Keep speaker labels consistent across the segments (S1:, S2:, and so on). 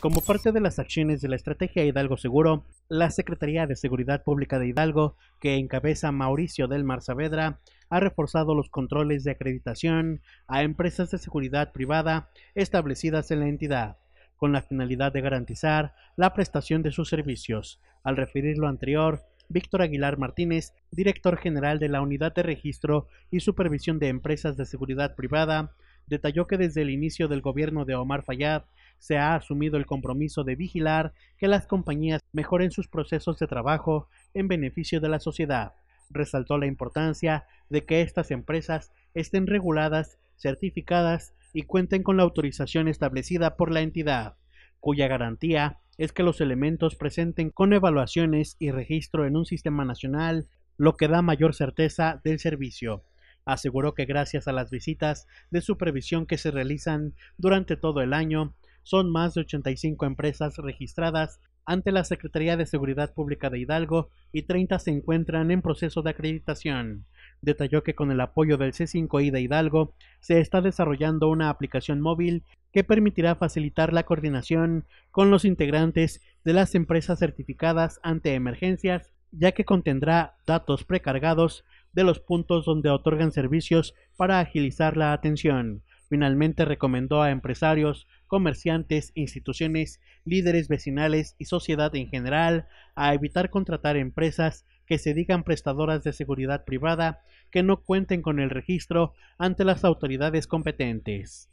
S1: Como parte de las acciones de la estrategia Hidalgo Seguro, la Secretaría de Seguridad Pública de Hidalgo, que encabeza Mauricio del Mar Saavedra, ha reforzado los controles de acreditación a empresas de seguridad privada establecidas en la entidad, con la finalidad de garantizar la prestación de sus servicios. Al referir lo anterior, Víctor Aguilar Martínez, director general de la Unidad de Registro y Supervisión de Empresas de Seguridad Privada, detalló que desde el inicio del gobierno de Omar Fayad, se ha asumido el compromiso de vigilar que las compañías mejoren sus procesos de trabajo en beneficio de la sociedad. Resaltó la importancia de que estas empresas estén reguladas, certificadas y cuenten con la autorización establecida por la entidad, cuya garantía es que los elementos presenten con evaluaciones y registro en un sistema nacional, lo que da mayor certeza del servicio. Aseguró que gracias a las visitas de supervisión que se realizan durante todo el año, son más de 85 empresas registradas ante la Secretaría de Seguridad Pública de Hidalgo y 30 se encuentran en proceso de acreditación. Detalló que con el apoyo del C5I de Hidalgo se está desarrollando una aplicación móvil que permitirá facilitar la coordinación con los integrantes de las empresas certificadas ante emergencias, ya que contendrá datos precargados de los puntos donde otorgan servicios para agilizar la atención. Finalmente recomendó a empresarios, comerciantes, instituciones, líderes vecinales y sociedad en general a evitar contratar empresas que se digan prestadoras de seguridad privada que no cuenten con el registro ante las autoridades competentes.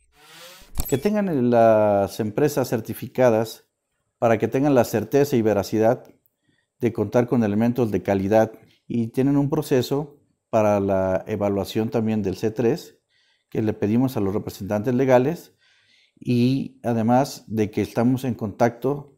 S2: Que tengan las empresas certificadas para que tengan la certeza y veracidad de contar con elementos de calidad y tienen un proceso para la evaluación también del C3 que le pedimos a los representantes legales y además de que estamos en contacto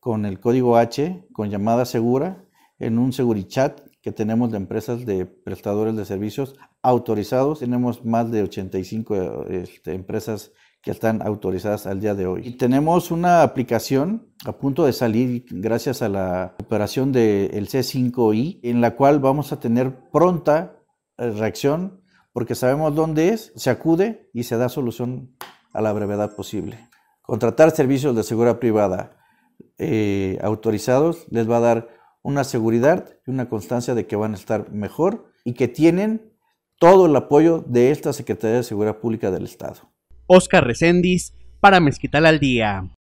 S2: con el código H, con llamada segura, en un Segurichat que tenemos de empresas de prestadores de servicios autorizados. Tenemos más de 85 este, empresas que están autorizadas al día de hoy. Y tenemos una aplicación a punto de salir gracias a la operación del C5I, en la cual vamos a tener pronta reacción porque sabemos dónde es, se acude y se da solución a la brevedad posible. Contratar servicios de seguridad privada eh, autorizados les va a dar una seguridad y una constancia de que van a estar mejor y que tienen todo el apoyo de esta Secretaría de Seguridad Pública del Estado.
S1: Oscar Recendis para Mezquital al Día.